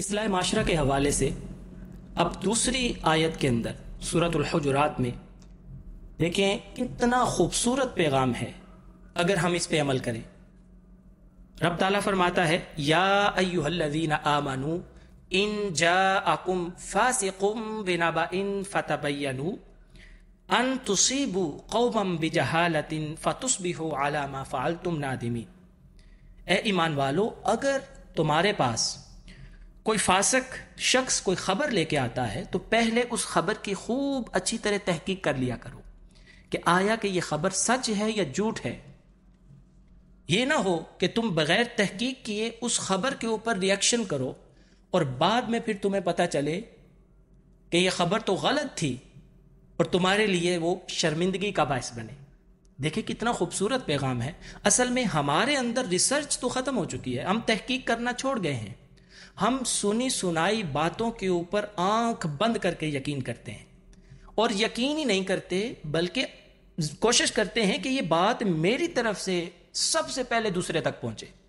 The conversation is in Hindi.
इसलाह माशरा के हवाले से अब दूसरी आयत के अंदर हजरात में देखें कितना खूबसूरत पैगाम है अगर हम इस पर अमल करें रब ताला फरमाता है या अयुहल्लवीन आमानू इन जाकुम फासिकुम बिनाबा इन अन तुसीबू कौम बिजहालतिन फ़तुसबिहो आला मा फ़ाल तुम नादिमी ए ईमान वालो अगर तुम्हारे पास कोई फासक शख्स कोई खबर लेके आता है तो पहले उस खबर की खूब अच्छी तरह तहकीक कर लिया करो कि आया कि यह खबर सच है या झूठ है ये ना हो कि तुम बगैर तहकीक किए उस खबर के ऊपर रिएक्शन करो और बाद में फिर तुम्हें पता चले कि यह खबर तो गलत थी और तुम्हारे लिए वो शर्मिंदगी का बायस बने देखिए कितना खूबसूरत पैगाम है असल में हमारे अंदर रिसर्च तो ख़त्म हो चुकी है हम तहकीक करना छोड़ गए हैं हम सुनी सुनाई बातों के ऊपर आंख बंद करके यकीन करते हैं और यकीन ही नहीं करते बल्कि कोशिश करते हैं कि ये बात मेरी तरफ से सबसे पहले दूसरे तक पहुंचे